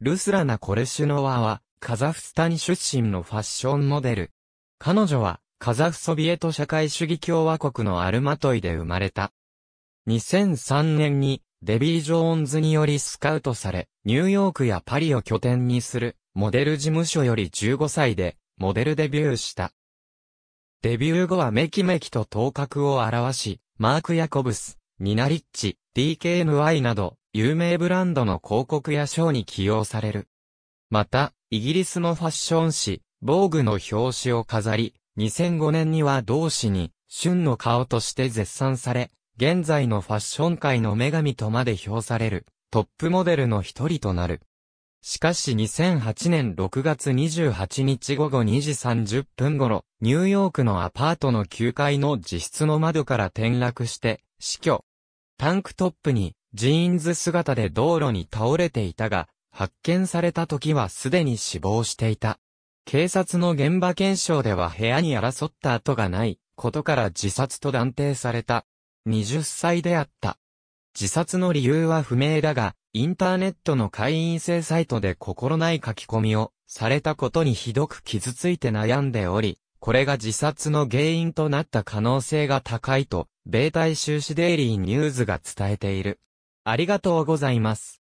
ルスラナ・コレシュノワは、カザフスタン出身のファッションモデル。彼女は、カザフソビエト社会主義共和国のアルマトイで生まれた。2003年に、デビー・ジョーンズによりスカウトされ、ニューヨークやパリを拠点にする、モデル事務所より15歳で、モデルデビューした。デビュー後はメキメキと頭角を表し、マーク・ヤコブス、ニナリッチ、DKNY など、有名ブランドの広告や賞に起用される。また、イギリスのファッション誌、防具の表紙を飾り、2005年には同誌に、旬の顔として絶賛され、現在のファッション界の女神とまで評される、トップモデルの一人となる。しかし2008年6月28日午後2時30分頃、ニューヨークのアパートの9階の自室の窓から転落して、死去。タンクトップにジーンズ姿で道路に倒れていたが、発見された時はすでに死亡していた。警察の現場検証では部屋に争った跡がないことから自殺と断定された。20歳であった。自殺の理由は不明だが、インターネットの会員制サイトで心ない書き込みをされたことにひどく傷ついて悩んでおり、これが自殺の原因となった可能性が高いと、米大収支デイリーニューズが伝えている。ありがとうございます。